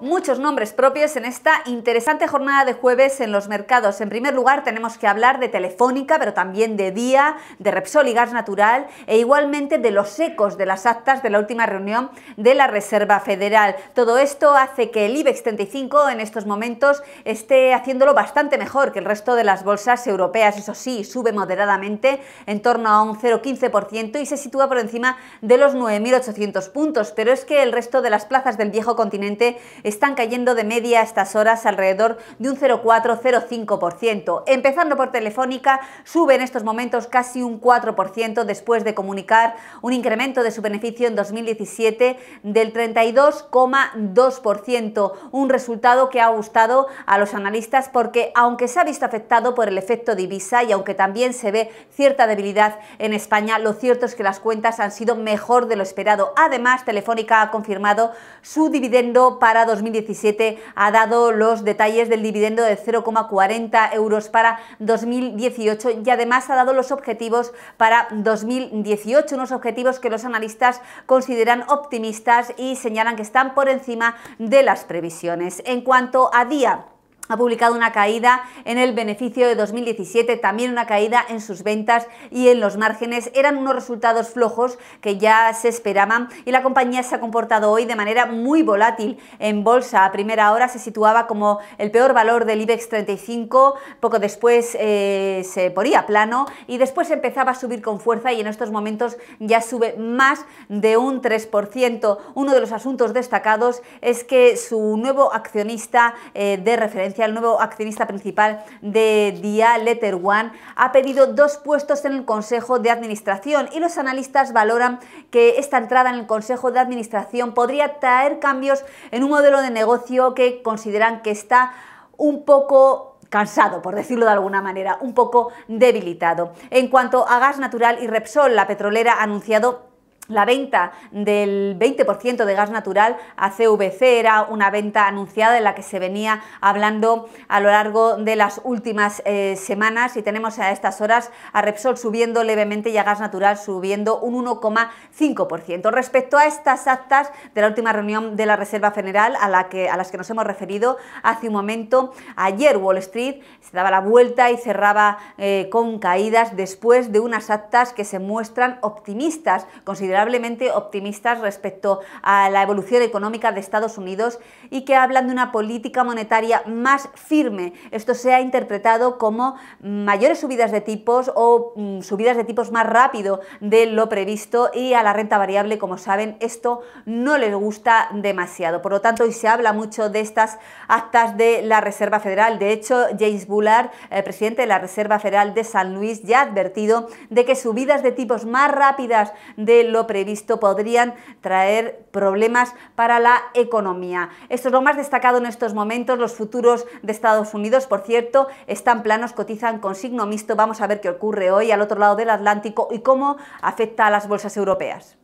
muchos nombres propios en esta interesante jornada de jueves en los mercados. En primer lugar, tenemos que hablar de Telefónica, pero también de Día, de Repsol y Gas Natural, e igualmente de los ecos de las actas de la última reunión de la Reserva Federal. Todo esto hace que el IBEX 35 en estos momentos esté haciéndolo bastante mejor que el resto de las bolsas europeas. Eso sí, sube moderadamente en torno a un 0,15% y se sitúa por encima de los 9.800 puntos. Pero es que el resto de las plazas del viejo continente están cayendo de media a estas horas alrededor de un 0,4-0,5%. Empezando por Telefónica, sube en estos momentos casi un 4% después de comunicar un incremento de su beneficio en 2017 del 32,2%, un resultado que ha gustado a los analistas porque aunque se ha visto afectado por el efecto divisa y aunque también se ve cierta debilidad en España, lo cierto es que las cuentas han sido mejor de lo esperado. Además, Telefónica ha confirmado su dividendo para dos 2017 ha dado los detalles del dividendo de 0,40 euros para 2018 y además ha dado los objetivos para 2018, unos objetivos que los analistas consideran optimistas y señalan que están por encima de las previsiones. En cuanto a día, ha publicado una caída en el beneficio de 2017, también una caída en sus ventas y en los márgenes. Eran unos resultados flojos que ya se esperaban y la compañía se ha comportado hoy de manera muy volátil en bolsa. A primera hora se situaba como el peor valor del IBEX 35, poco después eh, se ponía plano y después empezaba a subir con fuerza y en estos momentos ya sube más de un 3%. Uno de los asuntos destacados es que su nuevo accionista eh, de referencia el nuevo accionista principal de Dia Letter One, ha pedido dos puestos en el Consejo de Administración y los analistas valoran que esta entrada en el Consejo de Administración podría traer cambios en un modelo de negocio que consideran que está un poco cansado, por decirlo de alguna manera, un poco debilitado. En cuanto a gas natural y Repsol, la petrolera ha anunciado la venta del 20% de gas natural a CVC era una venta anunciada en la que se venía hablando a lo largo de las últimas eh, semanas y tenemos a estas horas a Repsol subiendo levemente y a gas natural subiendo un 1,5%. Respecto a estas actas de la última reunión de la Reserva Federal a, las que nos hemos referido hace un momento, ayer Wall Street se daba la vuelta y cerraba eh, con caídas después de unas actas que se muestran optimistas, considerando considerablemente optimistas respecto a la evolución económica de Estados Unidos y que hablan de una política monetaria más firme. Esto se ha interpretado como mayores subidas de tipos o mm, subidas de tipos más rápido de lo previsto y a la renta variable, como saben, esto no les gusta demasiado. Por lo tanto, hoy se habla mucho de estas actas de la Reserva Federal. De hecho, James Bullard, presidente de la Reserva Federal de San Luis, ya ha advertido de que subidas de tipos más rápidas de lo previsto podrían traer problemas para la economía. Esto es lo más destacado en estos momentos. Los futuros de Estados Unidos, por cierto, están planos, cotizan con signo mixto. Vamos a ver qué ocurre hoy al otro lado del Atlántico y cómo afecta a las bolsas europeas.